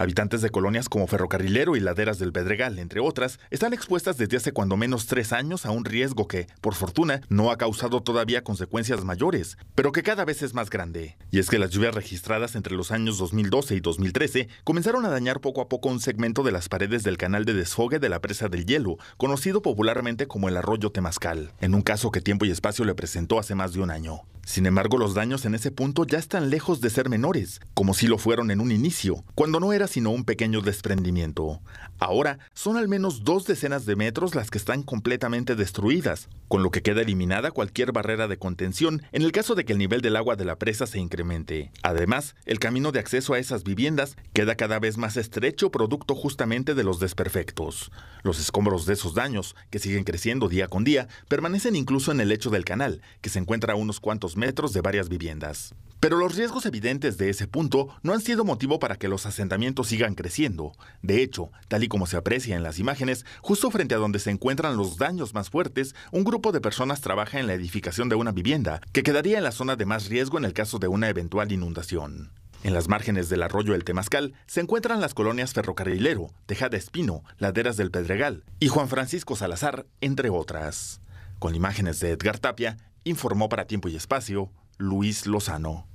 Habitantes de colonias como Ferrocarrilero y Laderas del Pedregal, entre otras, están expuestas desde hace cuando menos tres años a un riesgo que, por fortuna, no ha causado todavía consecuencias mayores, pero que cada vez es más grande. Y es que las lluvias registradas entre los años 2012 y 2013 comenzaron a dañar poco a poco un segmento de las paredes del canal de desfogue de la presa del hielo, conocido popularmente como el arroyo Temascal, en un caso que tiempo y espacio le presentó hace más de un año. Sin embargo, los daños en ese punto ya están lejos de ser menores, como si lo fueron en un inicio, cuando no era sino un pequeño desprendimiento. Ahora son al menos dos decenas de metros las que están completamente destruidas, con lo que queda eliminada cualquier barrera de contención en el caso de que el nivel del agua de la presa se incremente. Además, el camino de acceso a esas viviendas queda cada vez más estrecho producto justamente de los desperfectos. Los escombros de esos daños, que siguen creciendo día con día, permanecen incluso en el lecho del canal, que se encuentra a unos cuantos metros de varias viviendas. Pero los riesgos evidentes de ese punto no han sido motivo para que los asentamientos sigan creciendo. De hecho, tal y como se aprecia en las imágenes, justo frente a donde se encuentran los daños más fuertes, un grupo de personas trabaja en la edificación de una vivienda, que quedaría en la zona de más riesgo en el caso de una eventual inundación. En las márgenes del arroyo El Temascal se encuentran las colonias Ferrocarrilero, Tejada Espino, Laderas del Pedregal y Juan Francisco Salazar, entre otras. Con imágenes de Edgar Tapia, informó para Tiempo y Espacio Luis Lozano.